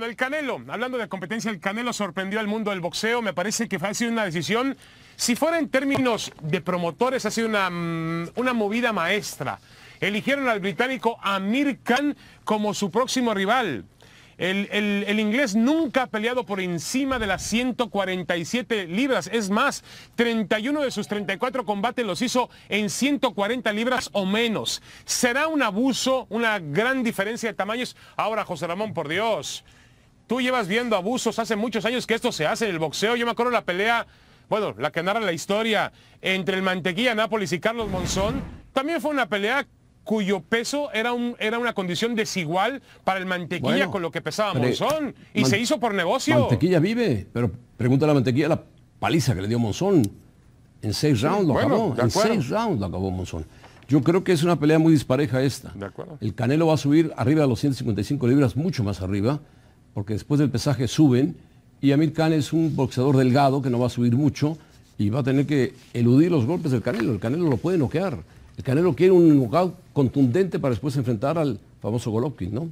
El Canelo, hablando de competencia, el Canelo sorprendió al mundo del boxeo. Me parece que ha sido una decisión, si fuera en términos de promotores, ha sido una, mm, una movida maestra. Eligieron al británico Amir Khan como su próximo rival. el, inglés nunca ha peleado por encima de las 147 libras. Es más, 31 de sus 34 combates los hizo en 140 libras o menos. Será un abuso, una gran diferencia de tamaños. Ahora, José Ramón, por Dios tú llevas viendo abusos hace muchos años que esto se hace en el boxeo. Yo me acuerdo la pelea, bueno, la que narra la historia entre el Mantequilla Nápoles y Carlos Monzón. También fue una pelea cuyo peso era, un, era una condición desigual para el Mantequilla con lo que pesaba eh, Monzón. Y se hizo por negocio. Mantequilla vive, pero pregunta a la Mantequilla la paliza que le dio Monzón. En seis rounds lo acabó. En seis rounds lo acabó Monzón. Yo creo que es una pelea muy dispareja esta. De acuerdo. El Canelo va a subir arriba de los 155 libras, mucho más arriba porque después del pesaje suben y Amir Khan es un boxeador delgado que no va a subir mucho y va a tener que eludir los golpes del Canelo. El Canelo lo puede noquear. El Canelo quiere un knockout contundente para después enfrentar al famoso Golovkin, ¿no?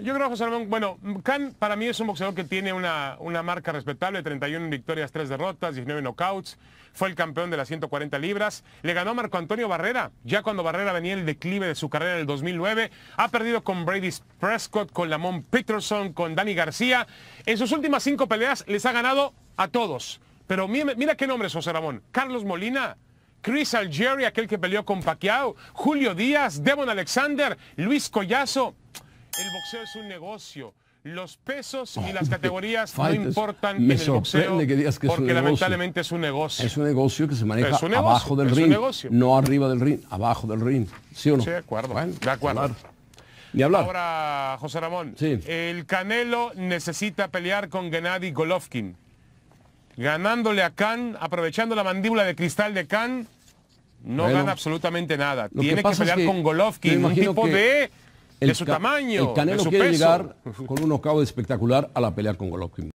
Yo creo, José Ramón, bueno, Khan para mí es un boxeador que tiene una, una marca respetable, 31 victorias, 3 derrotas, 19 knockouts, fue el campeón de las 140 libras, le ganó Marco Antonio Barrera, ya cuando Barrera venía el declive de su carrera en el 2009, ha perdido con Brady Prescott, con Lamont Peterson, con Dani García, en sus últimas 5 peleas les ha ganado a todos, pero mira, qué nombres, José Ramón, Carlos Molina, Chris Algieri, aquel que peleó con Pacquiao, Julio Díaz, Devon Alexander, Luis Collazo, el boxeo es un negocio. Los pesos y las categorías no importan en el boxeo porque lamentablemente es un negocio. Es un negocio que se maneja abajo del ring, no arriba del ring, abajo del ring, ¿sí o no? Sí, de acuerdo, de acuerdo. hablar. Ahora, José Ramón, el Canelo necesita pelear con Gennady Golovkin. Ganándole a Khan, aprovechando la mandíbula de cristal de Khan, no gana absolutamente nada. Tiene que, pelear con Golovkin, un tipo de el de su tamaño. El Canelo quiere llegar con un knockout espectacular a la pelea con Golovkin.